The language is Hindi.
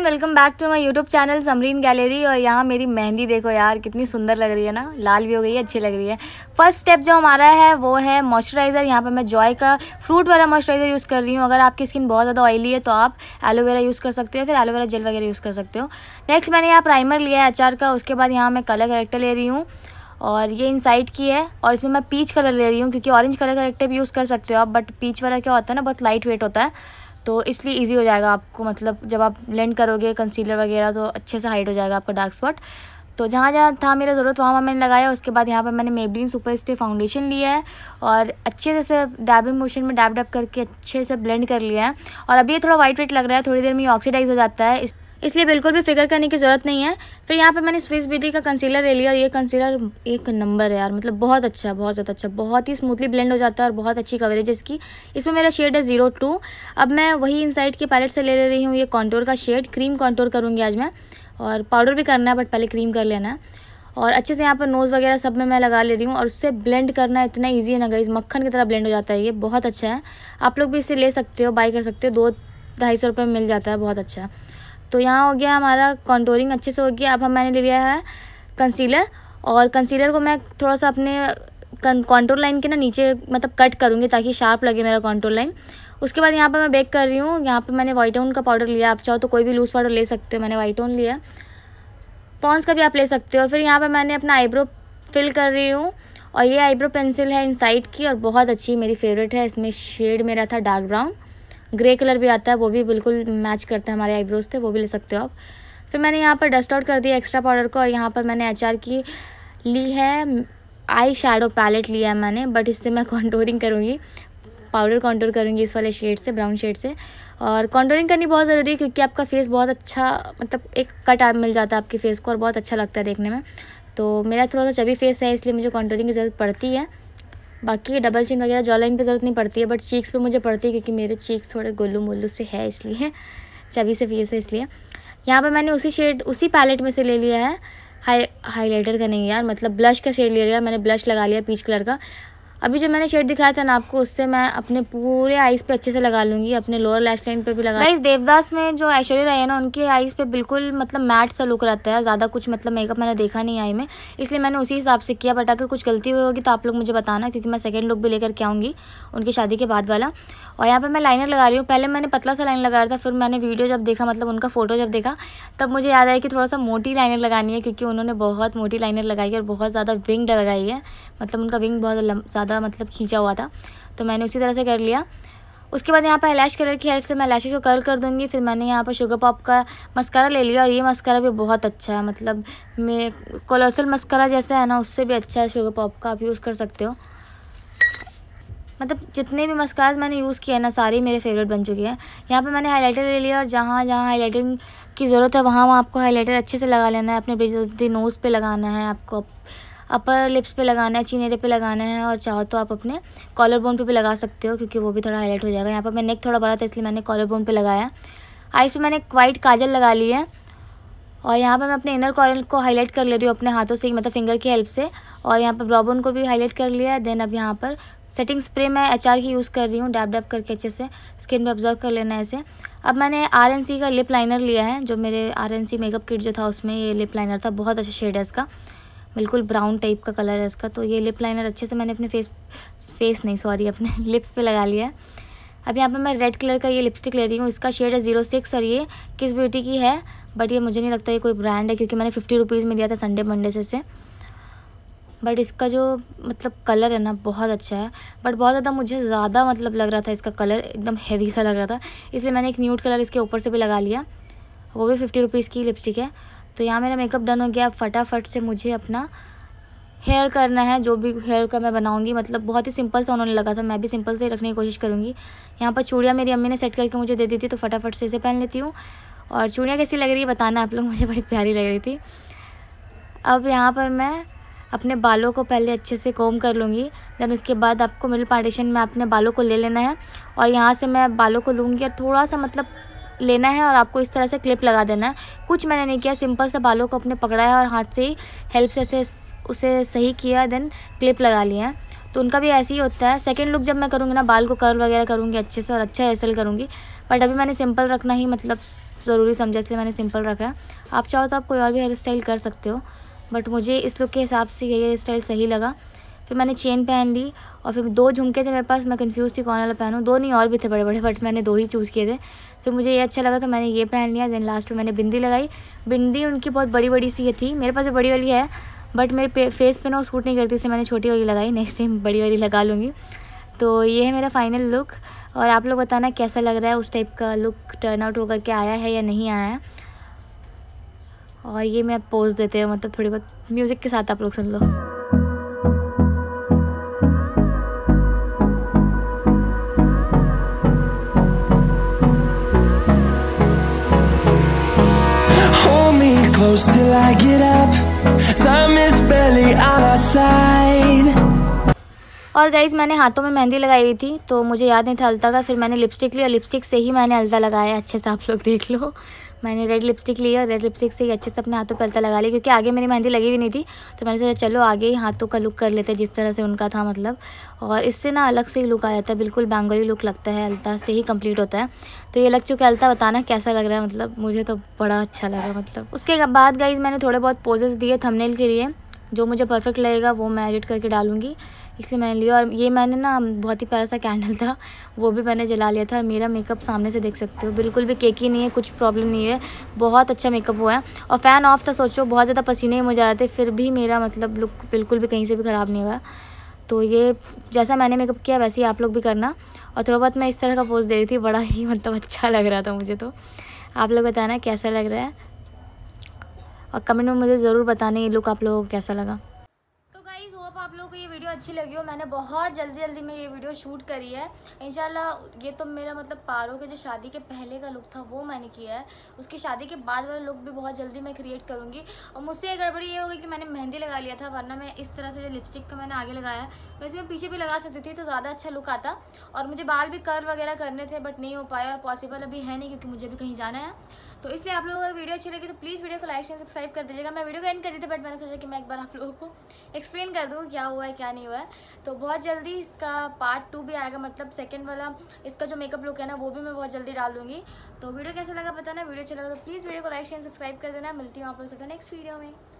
and welcome back to my YouTube channel Samreen gallery और यहाँ मेरी मेहंदी देखो यार कितनी सुंदर लग रही है ना लाल भी हो गई है अच्छी लग रही है फर्स्ट स्टेप जो हमारा है वो है मॉइस्चराइज़र यहाँ पे मैं जॉय का फ्रूट वाला मॉइस्चराइज़र यूज़ कर रही हूँ अगर आपकी स्किन बहुत ज़्यादा ऑयली है तो आप एलोवेरा यूज़ कर सकते हो फिर एलोवेरा जेल वगैरह यूज़ कर सकते हो नेक्स्ट मैंने यहाँ प्राइमर लिया है अचार का उसके बाद यहाँ मैं कलर करेक्टर ले रही हूँ और ये इनसाइड की है और इसमें मैं पीच कलर ले रही हूँ क्योंकि ऑरेंज कलर करेक्टर भी यूज़ कर सकते हो आप बट पीच वाला क्या होता है ना बहुत लाइट वेट होता है तो इसलिए ईजी हो जाएगा आपको मतलब जब आप ब्लेंड करोगे कंसीलर वगैरह तो अच्छे से हाइड हो जाएगा आपका डार्क स्पॉट तो जहाँ जहाँ था मेरा ज़रूरत वहाँ वहाँ मैंने लगाया उसके बाद यहाँ पर मैंने मेबलिन सुपर स्टे फाउंडेशन लिया है और अच्छे से डैबिंग मोशन में डैब डैब करके अच्छे से ब्लेंड कर लिया है और अभी ये थोड़ा वाइट वाइट लग रहा है थोड़ी देर में ऑक्सीडाइज हो जाता है इस इसलिए बिल्कुल भी फिगर करने की ज़रूरत नहीं है फिर यहाँ पे मैंने स्विस बीटी का कंसीलर ले लिया और ये कंसीलर एक नंबर है यार मतलब बहुत अच्छा बहुत ज़्यादा अच्छा बहुत ही स्मूथली ब्लेंड हो जाता है और बहुत अच्छी कवरेज है इसकी इसमें मेरा शेड है जीरो टू अब मैं वही इनसाइड की पैलेट से ले ले रही हूँ ये कॉन्टोर का शेड क्रीम कॉन्टोर करूँगी आज मैं और पाउडर भी करना है बट पहले क्रीम कर लेना है और अच्छे से यहाँ पर नोज़ वगैरह सब में मैं लगा ले रही हूँ और उससे ब्लेंड करना इतना ईजी है ना गई मक्खन की तरह ब्लेंड हो जाता है ये बहुत अच्छा है आप लोग भी इसे ले सकते हो बाई कर सकते हो दो ढाई सौ रुपये में मिल जाता है बहुत अच्छा है तो यहाँ हो गया हमारा कॉन्टोरिंग अच्छे से हो गया अब हम मैंने ले लिया है कंसीलर और कंसीलर को मैं थोड़ा सा अपने कॉन्टोर लाइन के ना नीचे मतलब कट करूँगी ताकि शार्प लगे मेरा कॉन्टोर लाइन उसके बाद यहाँ पर मैं बेक कर रही हूँ यहाँ पर मैंने वाइट ओन का पाउडर लिया आप चाहो तो कोई भी लूज़ पाउडर ले सकते हो मैंने वाइट ओन लिया पॉन्स का भी आप ले सकते हो फिर यहाँ पर मैंने अपना आईब्रो फिल कर रही हूँ और ये आईब्रो पेंसिल है इनसाइड की और बहुत अच्छी मेरी फेवरेट है इसमें शेड मेरा था डार्क ब्राउन ग्रे कलर भी आता है वो भी बिल्कुल मैच करते हैं हमारे आईब्रोज से वो भी ले सकते हो आप फिर मैंने यहाँ पर डस्ट आउट कर दिया एक्स्ट्रा पाउडर को और यहाँ पर मैंने अचार की ली है आई शेडो पैलेट लिया है मैंने बट इससे मैं कॉन्टोरिंग करूँगी पाउडर कॉन्टोर करूँगी इस वाले शेड से ब्राउन शेड से और कॉन्टोरिंग करनी बहुत ज़रूरी है क्योंकि आपका फेस बहुत अच्छा मतलब एक कट आप मिल जाता है आपके फेस को और बहुत अच्छा लगता है देखने में तो मेरा थोड़ा सा चबी फेस है इसलिए मुझे कॉन्टोरिंग की ज़रूरत पड़ती है बाकी डबल चिन वगैरह जॉ लाइन पर ज़रूरत नहीं पड़ती है बट चीक्स पे मुझे पड़ती है क्योंकि मेरे चीक्स थोड़े गोलू मोलू से है इसलिए चबी से फेस है इसलिए यहाँ पर मैंने उसी शेड उसी पैलेट में से ले लिया है हाई हाईलाइटर का नहीं यार मतलब ब्लश का शेड ले लिया मैंने ब्लश लगा लिया पीच कलर का अभी जो मैंने शेड दिखाया था ना आपको उससे मैं अपने पूरे आईज पे अच्छे से लगा लूँगी अपने लोअर लैश लाइन पे भी लगा गाइस देवदास में जो ऐश्वर्य रहे ना उनके आईज पे बिल्कुल मतलब मैट सा लुक रहता है ज़्यादा कुछ मतलब मेकअप मैंने देखा नहीं आई में इसलिए मैंने उसी हिसाब से किया बट अगर कुछ गलती हुई होगी तो आप लोग मुझे बताना क्योंकि मैं सेकेंड लुक भी लेकर के आऊँगी उनकी शादी के बाद वाला और यहाँ पर मैं लाइनर लगा रही हूँ पहले मैंने पतला सा लाइन लगाया था फिर मैंने वीडियो जब देखा मतलब उनका फ़ोटो जब देखा तब मुझे याद आया कि थोड़ा सा मोटी लाइनर लगानी है क्योंकि उन्होंने बहुत मोटी लाइनर लगाई है और बहुत ज़्यादा विंग लगाई है मतलब उनका विंग बहुत ज़्यादा ज़्यादा मतलब खींचा हुआ था तो मैंने उसी तरह से कर लिया उसके बाद यहाँ पर लैश कलर की हेल्प से मैं लैशेज को कर्ल कर दूँगी फिर मैंने यहाँ पर शुगर पॉप का मस्कारा ले लिया और ये मस्कारा भी बहुत अच्छा है मतलब मे कोलोसल मस्कारा जैसा है ना उससे भी अच्छा है शुगर पॉप का आप यूज़ कर सकते हो मतलब जितने भी मस्काराज मैंने यूज़ किए हैं ना सारे मेरे फेवरेट बन चुके हैं यहाँ पर मैंने हाईलाइटर ले लिया और जहाँ जहाँ हाईलाइटिंग की ज़रूरत है वहाँ वहाँ आपको हाईलाइटर अच्छे से लगा लेना है अपने ब्रिज नोज़ पर लगाना है आपको अपर लिप्स पे लगाना है चीनेरे पे लगाना है और चाहो तो आप अपने कॉलर बोन पे भी लगा सकते हो क्योंकि वो भी थोड़ा हाईलाइट हो जाएगा यहाँ पर मैं नेक थोड़ा बड़ा था इसलिए मैंने कॉलर बोन पर लगाया आइस पर मैंने वाइट काजल लगा ली है और यहाँ पर मैं अपने इनर कॉर्नर को हाईलाइट कर ले रही हूँ अपने हाथों से मतलब फिंगर की हेल्प से और यहाँ पर ब्रॉबोन को भी हाईलाइट कर लिया है देन अब यहाँ पर सेटिंग स्प्रे मैं एच की यूज़ कर रही हूँ डैप डैप करके अच्छे से स्किन पर ऑब्जर्व कर लेना है ऐसे अब मैंने आर का लिप लाइनर लिया है जो मेरे आर मेकअप किट जो था उसमें ये लिप लाइनर था बहुत अच्छा शेड है इसका बिल्कुल ब्राउन टाइप का कलर है इसका तो ये लिप लाइनर अच्छे से मैंने अपने फेस फेस नहीं सॉरी अपने लिप्स पे लगा लिया है अब यहाँ पे मैं रेड कलर का ये लिपस्टिक ले रही हूँ इसका शेड है जीरो सिक्स और ये किस ब्यूटी की है बट ये मुझे नहीं लगता ये कोई ब्रांड है क्योंकि मैंने फिफ्टी रुपीज़ में लिया था संडे मंडे से इसे बट इसका जो मतलब कलर है ना बहुत अच्छा है बट बहुत ज़्यादा मुझे ज़्यादा मतलब लग रहा था इसका कलर एकदम हैवी सा लग रहा था इसलिए मैंने एक न्यूट कलर इसके ऊपर से भी लगा लिया वो भी फिफ्टी रुपीज़ की लिपस्टिक है तो यहाँ मेरा मेकअप डन हो गया अब फटाफट से मुझे अपना हेयर करना है जो भी हेयर का मैं बनाऊंगी मतलब बहुत ही सिंपल सा उन्होंने लगा था मैं भी सिंपल से रखने की कोशिश करूँगी यहाँ पर चूड़ियाँ मेरी अम्मी ने सेट करके मुझे दे दी थी तो फटाफट से इसे पहन लेती हूँ और चूड़ियाँ कैसी लग रही है बताना आप लोग मुझे बड़ी प्यारी लग रही थी अब यहाँ पर मैं अपने बालों को पहले अच्छे से कोम कर लूँगी देन उसके बाद आपको मिल पार्टीशन में अपने बालों को ले लेना है और यहाँ से मैं बालों को लूँगी और थोड़ा सा मतलब लेना है और आपको इस तरह से क्लिप लगा देना है कुछ मैंने नहीं किया सिंपल से बालों को अपने पकड़ा है और हाथ से ही हेल्प से उसे सही किया देन क्लिप लगा लिया है तो उनका भी ऐसे ही होता है सेकेंड लुक जब मैं करूँगी ना बाल को कर्ल वगैरह करूँगी अच्छे से और अच्छा हेयर करूँगी बट अभी मैंने सिंपल रखना ही मतलब ज़रूरी समझा इसलिए मैंने सिंपल रखा है आप चाहो तो आप कोई और भी हेयर स्टाइल कर सकते हो बट मुझे इस लुक के हिसाब से ये हेयर स्टाइल सही लगा फिर मैंने चेन पहन ली और फिर दो झुमके थे मेरे पास मैं कंफ्यूज थी कौन वाला पहनूँ दो नहीं और भी थे बड़े बड़े बट मैंने दो ही चूज़ किए थे फिर मुझे ये अच्छा लगा तो मैंने ये पहन लिया देन लास्ट में मैंने बिंदी लगाई बिंदी उनकी बहुत बड़ी बड़ी सी थी मेरे पास बड़ी वाली है बट मेरे फेस पे ना वो सूट नहीं करती इसे मैंने छोटी वाली लगाई नेक्स्ट टाइम बड़ी वाली लगा लूँगी तो ये है मेरा फाइनल लुक और आप लोग बताना कैसा लग रहा है उस टाइप का लुक टर्न आउट होकर के आया है या नहीं आया है और ये मैं पोज देते हैं मतलब थोड़ी बहुत म्यूज़िक के साथ आप लोग सुन लो close till I get up Time is barely on our side और गाइज मैंने हाथों में मेहंदी लगाई हुई थी तो मुझे याद नहीं था अलता का फिर मैंने लिपस्टिक लिया लिपस्टिक से ही मैंने अलता लगाया अच्छे से आप लोग देख लो मैंने रेड लिपस्टिक ली और रेड लिपस्टिक से ही अच्छे से अपने हाथों पर पलता लगा लिया क्योंकि आगे मेरी मेहंदी लगी हुई नहीं थी तो मैंने सोचा चलो आगे ही हाथों का लुक कर लेते हैं जिस तरह से उनका था मतलब और इससे ना अलग से ही लुक आ जाता है बिल्कुल बैंगोली लुक लगता है अलता से ही कंप्लीट होता है तो ये लग चुका है अलता बताना कैसा लग रहा है मतलब मुझे तो बड़ा अच्छा लगा मतलब उसके बाद गाइज मैंने थोड़े बहुत पोजेस दिए थमनेल के लिए जो मुझे परफेक्ट लगेगा वो मैं एडिट करके डालूँगी इसलिए मैंने लिया और ये मैंने ना बहुत ही प्यारा सा कैंडल था वो भी मैंने जला लिया था और मेरा मेकअप सामने से देख सकते हो बिल्कुल भी केक ही नहीं है कुछ प्रॉब्लम नहीं है बहुत अच्छा मेकअप हुआ है और फ़ैन ऑफ था सोचो बहुत ज़्यादा पसीने ही मुझे आ रहे थे फिर भी मेरा मतलब लुक बिल्कुल भी कहीं से भी ख़राब नहीं हुआ तो ये जैसा मैंने मेकअप किया वैसे ही आप लोग भी करना और थोड़ा बहुत मैं इस तरह का पोज दे रही थी बड़ा ही मतलब अच्छा लग रहा था मुझे तो आप लोग बताना कैसा लग रहा है और कमेंट में मुझे ज़रूर बताना ये लुक आप लोगों को कैसा लगा आप लोगों को ये वीडियो अच्छी लगी हो मैंने बहुत जल्दी जल्दी में ये वीडियो शूट करी है इंशाल्लाह ये तो मेरा मतलब पारो के जो शादी के पहले का लुक था वो मैंने किया है उसकी शादी के बाद वाला लुक भी बहुत जल्दी मैं क्रिएट करूँगी और मुझसे ये गड़बड़ी ये होगी कि मैंने मेहंदी लगा लिया था वरना मैं इस तरह से जो लिपस्टिक का मैंने आगे लगाया वैसे मैं पीछे भी लगा सकती थी तो ज़्यादा अच्छा लुक आता और मुझे बाल भी कर वगैरह करने थे बट नहीं हो पाया और पॉसिबल अभी है नहीं क्योंकि मुझे भी कहीं जाना है तो इसलिए आप लोगों को वीडियो अच्छी लगी तो प्लीज़ वीडियो को लाइक एंड सब्सक्राइब कर दीजिएगा मैं वीडियो को एंड कर दी थी बट मैंने सोचा कि मैं एक बार आप लोगों को एक्सप्लेन कर दूँ क्या हुआ है क्या नहीं हुआ है तो बहुत जल्दी इसका पार्ट टू भी आएगा मतलब सेकेंड वाला इसका जो मेकअप लुक है ना वो भी मैं बहुत जल्दी डाल दूँगी तो वीडियो कैसा लगा बताना वीडियो अच्छा लगा तो प्लीज़ वीडियो को लाइक एंड सब्सक्राइब कर देना मिलती हूँ आप लोग सकता नेक्स्ट वीडियो में